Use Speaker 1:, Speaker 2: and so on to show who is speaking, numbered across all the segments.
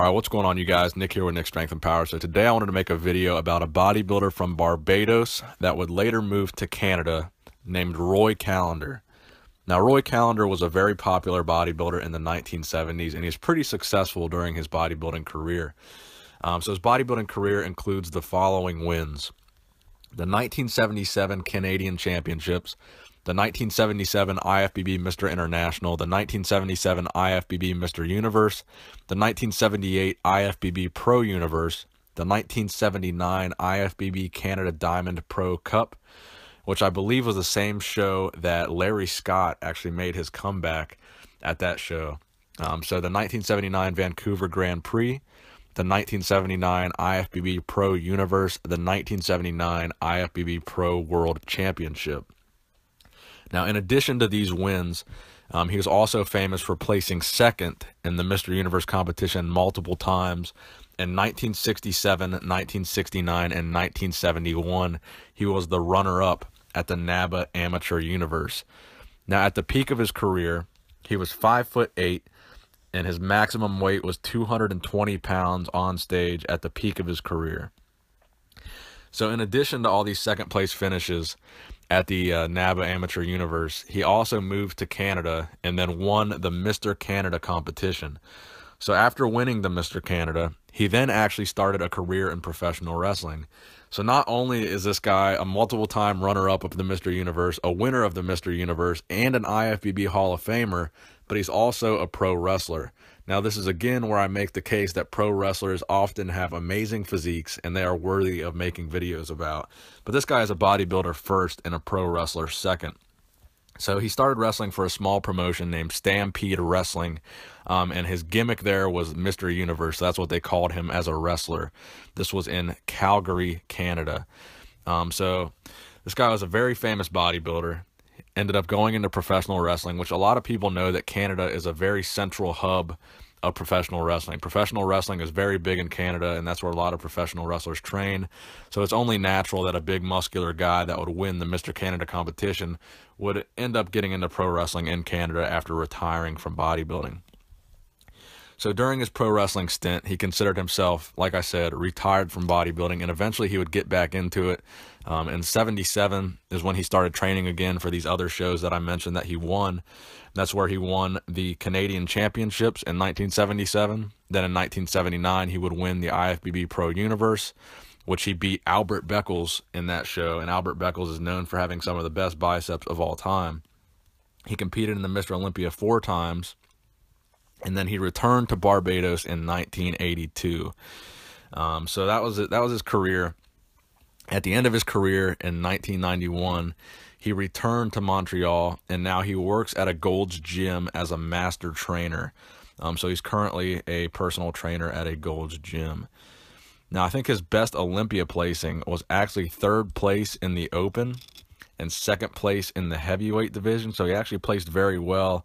Speaker 1: All right, what's going on, you guys? Nick here with Nick Strength and Power. So today I wanted to make a video about a bodybuilder from Barbados that would later move to Canada named Roy Calendar. Now, Roy Calendar was a very popular bodybuilder in the 1970s, and he's pretty successful during his bodybuilding career. Um, so his bodybuilding career includes the following wins. The 1977 Canadian Championships, the 1977 IFBB Mr. International, the 1977 IFBB Mr. Universe, the 1978 IFBB Pro Universe, the 1979 IFBB Canada Diamond Pro Cup, which I believe was the same show that Larry Scott actually made his comeback at that show. Um, so the 1979 Vancouver Grand Prix, the 1979 IFBB Pro Universe, the 1979 IFBB Pro World Championship. Now, in addition to these wins, um, he was also famous for placing second in the Mr. Universe competition multiple times. In 1967, 1969, and 1971, he was the runner up at the NABA Amateur Universe. Now, at the peak of his career, he was five foot eight, and his maximum weight was 220 pounds on stage at the peak of his career. So, in addition to all these second place finishes, at the uh, NABA Amateur Universe. He also moved to Canada and then won the Mr. Canada competition. So after winning the Mr. Canada, he then actually started a career in professional wrestling. So not only is this guy a multiple time runner up of the Mr. Universe, a winner of the Mr. Universe, and an IFBB Hall of Famer, but he's also a pro wrestler. Now, this is again where I make the case that pro wrestlers often have amazing physiques and they are worthy of making videos about. But this guy is a bodybuilder first and a pro wrestler second. So he started wrestling for a small promotion named Stampede Wrestling, um, and his gimmick there was Mr. Universe. That's what they called him as a wrestler. This was in Calgary, Canada. Um, so this guy was a very famous bodybuilder ended up going into professional wrestling, which a lot of people know that Canada is a very central hub of professional wrestling. Professional wrestling is very big in Canada, and that's where a lot of professional wrestlers train. So it's only natural that a big, muscular guy that would win the Mr. Canada competition would end up getting into pro wrestling in Canada after retiring from bodybuilding. So during his pro wrestling stint, he considered himself, like I said, retired from bodybuilding, and eventually he would get back into it. Um, in 77 is when he started training again for these other shows that I mentioned that he won. That's where he won the Canadian Championships in 1977. Then in 1979, he would win the IFBB Pro Universe which he beat Albert Beckles in that show. And Albert Beckles is known for having some of the best biceps of all time. He competed in the Mr. Olympia four times, and then he returned to Barbados in 1982. Um, so that was that was his career. At the end of his career in 1991, he returned to Montreal, and now he works at a Gold's Gym as a master trainer. Um, so he's currently a personal trainer at a Gold's Gym. Now, I think his best Olympia placing was actually third place in the Open and second place in the heavyweight division. So he actually placed very well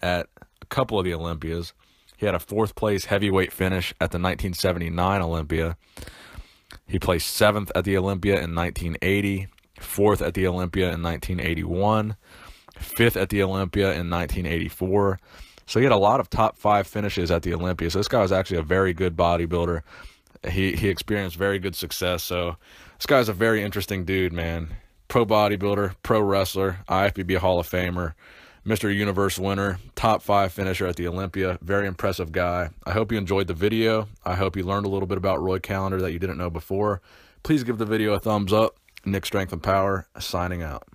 Speaker 1: at couple of the Olympias. He had a fourth place heavyweight finish at the 1979 Olympia. He placed seventh at the Olympia in 1980, fourth at the Olympia in 1981, fifth at the Olympia in 1984. So he had a lot of top five finishes at the Olympia. So this guy was actually a very good bodybuilder. He he experienced very good success. So this guy's a very interesting dude, man. Pro bodybuilder, pro wrestler, IFBB Hall of Famer. Mr. Universe winner, top five finisher at the Olympia. Very impressive guy. I hope you enjoyed the video. I hope you learned a little bit about Roy Calendar that you didn't know before. Please give the video a thumbs up. Nick Strength and Power signing out.